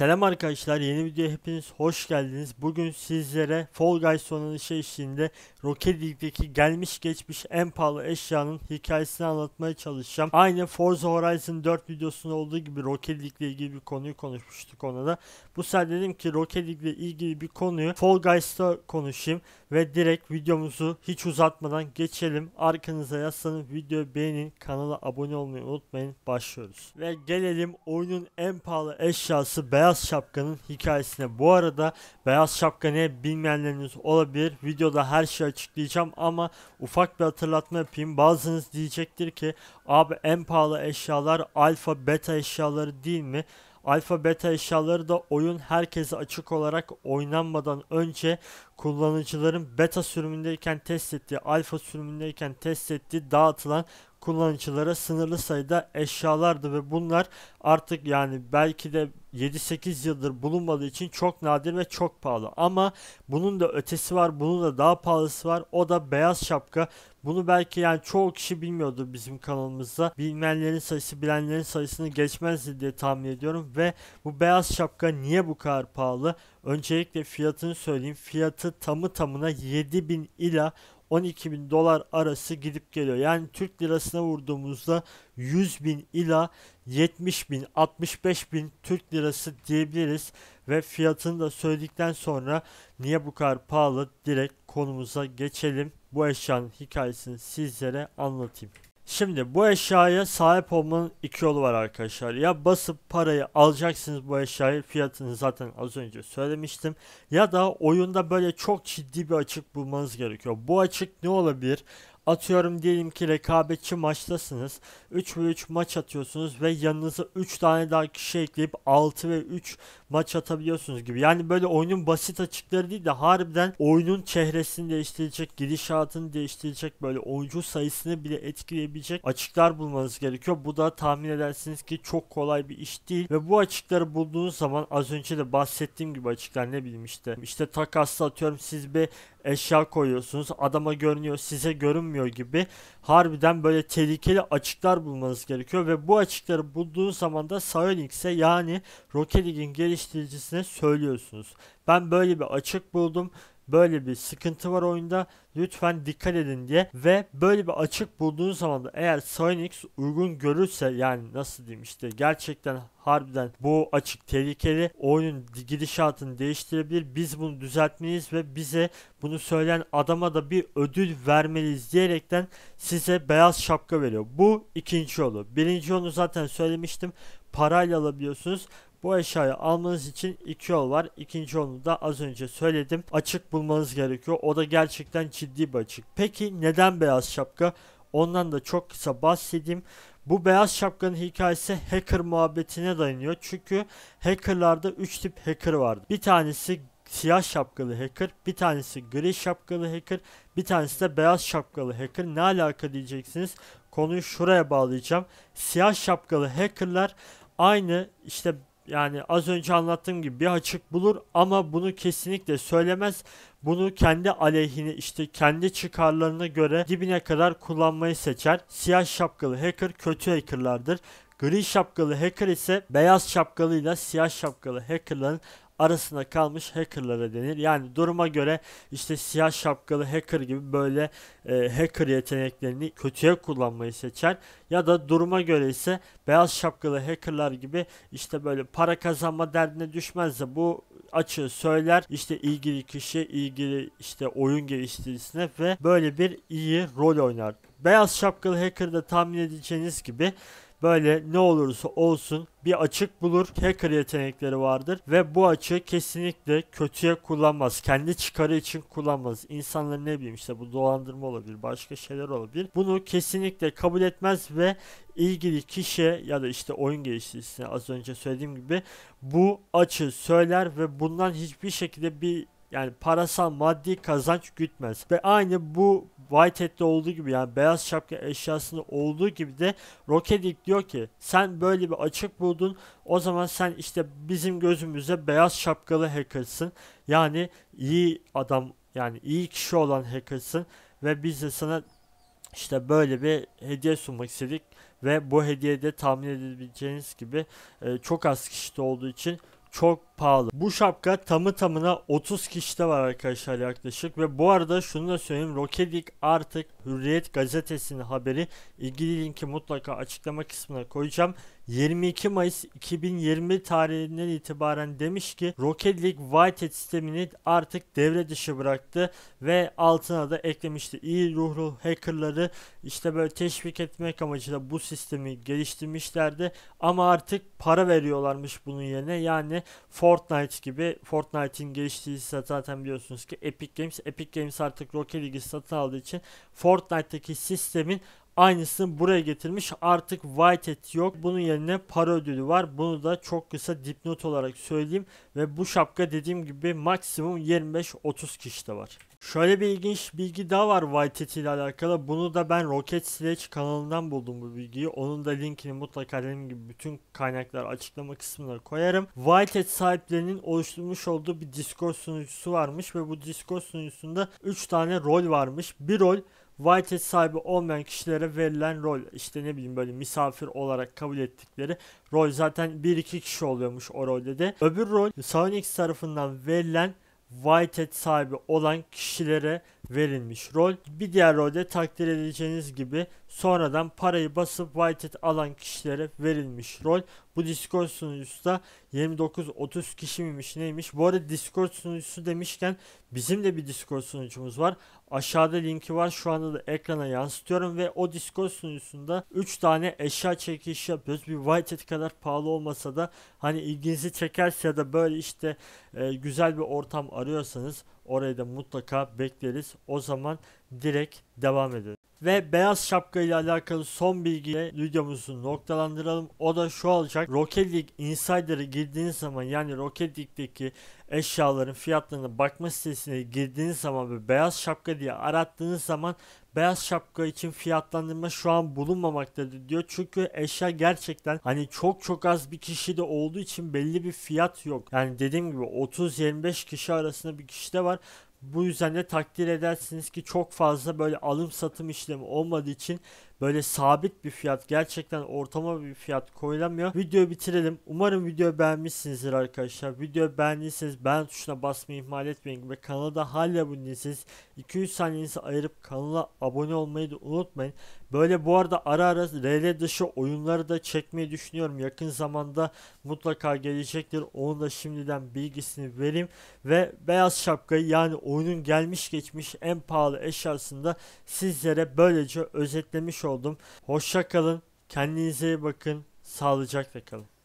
Selam arkadaşlar yeni videoya hepiniz hoş geldiniz. Bugün sizlere Fall Guys sonlanışı eşliğinde Rocket League'deki gelmiş geçmiş en pahalı eşyanın hikayesini anlatmaya çalışacağım. Aynı Forza Horizon 4 videosunda olduğu gibi Rocket League ile ilgili bir konuyu konuşmuştuk ona da. Bu sefer dedim ki Rocket League ile ilgili bir konuyu Fall Guys'ta konuşayım ve direkt videomuzu hiç uzatmadan geçelim. Arkanıza yaslanın, videoyu beğenin, kanala abone olmayı unutmayın. Başlıyoruz. Ve gelelim oyunun en pahalı eşyası beyaz Beyaz Şapka'nın hikayesine. Bu arada Beyaz Şapka ne bilmeyenleriniz olabilir. Videoda her şeyi açıklayacağım ama ufak bir hatırlatma yapayım. Bazınız diyecektir ki abi en pahalı eşyalar alfa beta eşyaları değil mi? Alfa beta eşyaları da oyun herkese açık olarak oynanmadan önce kullanıcıların beta sürümündeyken test ettiği, alfa sürümündeyken test ettiği dağıtılan kullanıcılara sınırlı sayıda eşyalardı ve bunlar artık yani belki de 7-8 yıldır bulunmadığı için çok nadir ve çok pahalı. Ama bunun da ötesi var, bunun da daha pahalısı var. O da beyaz şapka. Bunu belki yani çoğu kişi bilmiyordu bizim kanalımızda. Bilmeyenlerin sayısı bilenlerin sayısını geçmezdi diye tahmin ediyorum. Ve bu beyaz şapka niye bu kadar pahalı? Öncelikle fiyatını söyleyeyim. Fiyatı tamı tamına 7000 ila 12 bin dolar arası gidip geliyor. Yani Türk lirasına vurduğumuzda 100 bin ila 70 bin 65 bin Türk lirası diyebiliriz. Ve fiyatını da söyledikten sonra niye bu kadar pahalı direkt konumuza geçelim. Bu eşyanın hikayesini sizlere anlatayım. Şimdi bu eşyaya sahip olmanın iki yolu var arkadaşlar. Ya basıp parayı alacaksınız bu eşyayı fiyatını zaten az önce söylemiştim. Ya da oyunda böyle çok ciddi bir açık bulmanız gerekiyor. Bu açık ne olabilir? Atıyorum diyelim ki rekabetçi maçtasınız. 3 ve 3 maç atıyorsunuz ve yanınıza 3 tane daha kişi ekleyip 6 ve 3 maç atabiliyorsunuz gibi. Yani böyle oyunun basit açıkları değil de harbiden oyunun çehresini değiştirecek, gidişatını değiştirecek böyle oyuncu sayısını bile etkileyebilecek açıklar bulmanız gerekiyor. Bu da tahmin edersiniz ki çok kolay bir iş değil ve bu açıkları bulduğunuz zaman az önce de bahsettiğim gibi açıklar ne bileyim işte. İşte takasla atıyorum siz bir eşya koyuyorsunuz. Adama görünüyor, size görünmüyor bulunmuyor gibi harbiden böyle tehlikeli açıklar bulmanız gerekiyor ve bu açıkları bulduğun zaman da Psyonix'e yani Rocket League'in geliştiricisine söylüyorsunuz. Ben böyle bir açık buldum böyle bir sıkıntı var oyunda lütfen dikkat edin diye ve böyle bir açık bulduğunuz zaman da eğer Soynix uygun görürse yani nasıl diyeyim işte gerçekten harbiden bu açık tehlikeli oyunun gidişatını değiştirebilir biz bunu düzeltmeliyiz ve bize bunu söyleyen adama da bir ödül vermeliyiz diyerekten size beyaz şapka veriyor. Bu ikinci yolu. Birinci yolu zaten söylemiştim parayla alabiliyorsunuz. Bu eşyayı almanız için iki yol var. İkinci yolunu da az önce söyledim. Açık bulmanız gerekiyor. O da gerçekten ciddi bir açık. Peki neden beyaz şapka? Ondan da çok kısa bahsedeyim. Bu beyaz şapkanın hikayesi hacker muhabbetine dayanıyor. Çünkü hackerlarda 3 tip hacker vardı. Bir tanesi siyah şapkalı hacker, bir tanesi gri şapkalı hacker, bir tanesi de beyaz şapkalı hacker. Ne alaka diyeceksiniz? Konuyu şuraya bağlayacağım. Siyah şapkalı hackerlar aynı işte yani az önce anlattığım gibi bir açık bulur ama bunu kesinlikle söylemez. Bunu kendi aleyhine işte kendi çıkarlarına göre dibine kadar kullanmayı seçer. Siyah şapkalı hacker kötü hackerlardır. Gri şapkalı hacker ise beyaz şapkalıyla siyah şapkalı hackerların arasında kalmış hackerlara denir. Yani duruma göre işte siyah şapkalı hacker gibi böyle e, hacker yeteneklerini kötüye kullanmayı seçer. ya da duruma göre ise beyaz şapkalı hackerlar gibi işte böyle para kazanma derdine düşmez de bu açığı söyler İşte ilgili kişi ilgili işte oyun geliştirisine ve böyle bir iyi rol oynar. Beyaz şapkalı hacker da tahmin edeceğiniz gibi Böyle ne olursa olsun bir açık bulur. Hacker yetenekleri vardır ve bu açığı kesinlikle kötüye kullanmaz. Kendi çıkarı için kullanmaz. İnsanların ne bileyim işte bu dolandırma olabilir, başka şeyler olabilir. Bunu kesinlikle kabul etmez ve ilgili kişi ya da işte oyun geliştiricisine az önce söylediğim gibi bu açı söyler ve bundan hiçbir şekilde bir yani parasal maddi kazanç gütmez. Ve aynı bu Whitehead'de olduğu gibi yani beyaz şapka eşyasında olduğu gibi de Rokedik diyor ki sen böyle bir açık buldun o zaman sen işte bizim gözümüze beyaz şapkalı hackersın. Yani iyi adam yani iyi kişi olan hackersın ve biz de sana işte böyle bir hediye sunmak istedik ve bu hediyede tahmin edebileceğiniz gibi e, çok az kişide olduğu için çok pahalı. Bu şapka tamı tamına 30 kişide var arkadaşlar yaklaşık ve bu arada şunu da söyleyeyim Rokedik artık Hürriyet gazetesinin haberi ilgili linki mutlaka açıklama kısmına koyacağım. 22 Mayıs 2020 tarihinden itibaren demiş ki Rocket League Whitehead sistemini artık devre dışı bıraktı ve altına da eklemişti. İyi ruhlu hackerları işte böyle teşvik etmek amacıyla bu sistemi geliştirmişlerdi ama artık para veriyorlarmış bunun yerine. Yani Fortnite gibi Fortnite'in ise zaten biliyorsunuz ki Epic Games. Epic Games artık Rocket League'i satın aldığı için Fortnite'daki sistemin Aynısını buraya getirmiş. Artık whitehead yok. Bunun yerine para ödülü var. Bunu da çok kısa dipnot olarak söyleyeyim. Ve bu şapka dediğim gibi maksimum 25-30 kişi de var. Şöyle bir ilginç bilgi daha var Whitehead ile alakalı. Bunu da ben Rocket Sledge kanalından buldum bu bilgiyi. Onun da linkini mutlaka dediğim gibi bütün kaynaklar açıklama kısmına koyarım. Whitehead sahiplerinin oluşturmuş olduğu bir Discord sunucusu varmış ve bu Discord sunucusunda 3 tane rol varmış. Bir rol Whitehead sahibi olmayan kişilere verilen rol işte ne bileyim böyle misafir olarak kabul ettikleri rol zaten 1-2 kişi oluyormuş o rolde de. Öbür rol Sonic tarafından verilen Whitehead sahibi olan kişilere verilmiş rol. Bir diğer rolde takdir edeceğiniz gibi sonradan parayı basıp whitehead alan kişilere verilmiş rol. Bu Discord sunucusu da 29-30 kişi miymiş neymiş. Bu arada Discord sunucusu demişken bizim de bir Discord sunucumuz var. Aşağıda linki var şu anda da ekrana yansıtıyorum ve o Discord sunucusunda 3 tane eşya çekilişi yapıyoruz. Bir whitehead kadar pahalı olmasa da hani ilginizi çekerse ya da böyle işte e, güzel bir ortam arıyorsanız Orayı da mutlaka bekleriz. O zaman direkt devam edelim. Ve beyaz şapka ile alakalı son bilgiyle videomuzu noktalandıralım. O da şu olacak. Rocket League Insider'ı girdiğiniz zaman yani Rocket League'deki eşyaların fiyatlarına bakma sitesine girdiğiniz zaman ve beyaz şapka diye arattığınız zaman beyaz şapka için fiyatlandırma şu an bulunmamaktadır diyor. Çünkü eşya gerçekten hani çok çok az bir kişi de olduğu için belli bir fiyat yok. Yani dediğim gibi 30-25 kişi arasında bir kişi de var. Bu yüzden de takdir edersiniz ki çok fazla böyle alım satım işlemi olmadığı için böyle sabit bir fiyat gerçekten ortama bir fiyat koyulamıyor. Videoyu bitirelim. Umarım video beğenmişsinizdir arkadaşlar. Video beğendiyseniz beğen tuşuna basmayı ihmal etmeyin ve kanala da hala abone değilseniz 3 saniyenizi ayırıp kanala abone olmayı da unutmayın. Böyle bu arada ara ara RL dışı oyunları da çekmeyi düşünüyorum. Yakın zamanda mutlaka gelecektir. onun da şimdiden bilgisini vereyim. Ve Beyaz Şapka'yı yani oyunun gelmiş geçmiş en pahalı eşyasında sizlere böylece özetlemiş oldum oldum. Hoşça kalın. Kendinize iyi bakın. Sağlıcakla kalın.